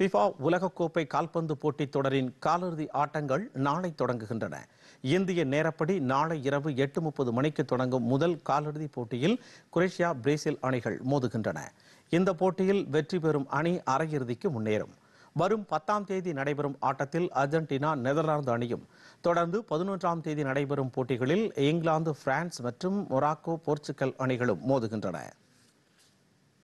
FIFA உலகக்கோப்பை கால்பந்து போட்டித் தொடரின் காலிறுதி ஆட்டங்கள் நாளை தொடங்குகின்றன இந்திய நேரப்படி நாளை இரவு எட்டு முப்பது மணிக்கு தொடங்கும் முதல் காலிறுதி போட்டியில் குரேஷியா பிரேசில் அணிகள் மோதுகின்றன இந்த போட்டியில் வெற்றி பெறும் அணி அரையிறுதிக்கு முன்னேறும் வரும் பத்தாம் தேதி நடைபெறும் ஆட்டத்தில் அர்ஜென்டினா நெதர்லாந்து அணியும் தொடர்ந்து பதினொன்றாம் தேதி நடைபெறும் போட்டிகளில் இங்கிலாந்து பிரான்ஸ் மற்றும் மொராக்கோ போர்ச்சுகல் அணிகளும் மோதுகின்றன